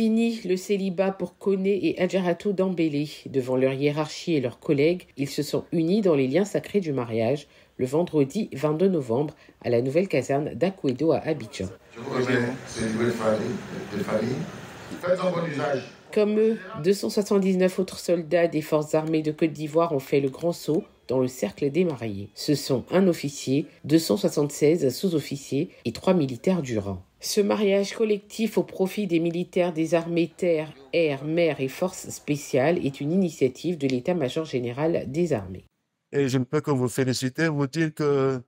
Fini le célibat pour Koné et Adjarato Dambélé. Devant leur hiérarchie et leurs collègues, ils se sont unis dans les liens sacrés du mariage le vendredi 22 novembre à la nouvelle caserne d'Akuedo à Abidjan. Comme eux, 279 autres soldats des forces armées de Côte d'Ivoire ont fait le grand saut dans le cercle des mariés. Ce sont un officier, 276 sous-officiers et trois militaires du rang. Ce mariage collectif au profit des militaires des armées terre, air, mer et forces spéciales est une initiative de l'état-major général des armées. Et je ne peux que vous féliciter, vous dire que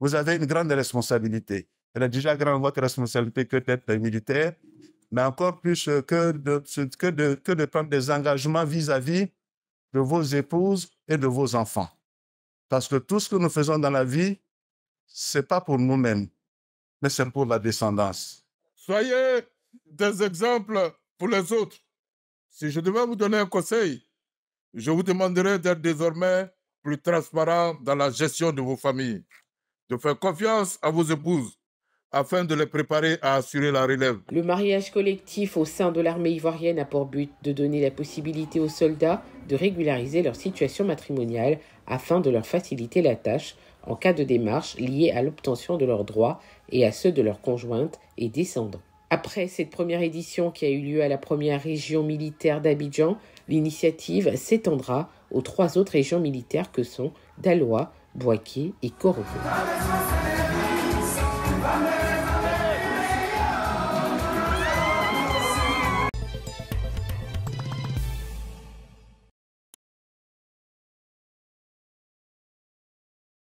vous avez une grande responsabilité. Elle a déjà grande votre responsabilité que d'être militaire, mais encore plus que de, que de, prendre des engagements vis à -vis de vos épouses et de vos enfants. Parce que tout ce que nous faisons dans la vie, c'est pas pour nous-mêmes, mais c'est pour la descendance. Soyez des exemples pour les autres. Si je devais vous donner un conseil, je vous demanderais d'être désormais plus transparent dans la gestion de vos familles, de faire confiance à vos épouses afin de les préparer à assurer la relève. Le mariage collectif au sein de l'armée ivoirienne a pour but de donner la possibilité aux soldats de régulariser leur situation matrimoniale afin de leur faciliter la tâche en cas de démarche liée à l'obtention de leurs droits et à ceux de leurs conjointes et descendants. Après cette première édition qui a eu lieu à la première région militaire d'Abidjan, l'initiative s'étendra aux trois autres régions militaires que sont Daloa, Boaké et Korhogo.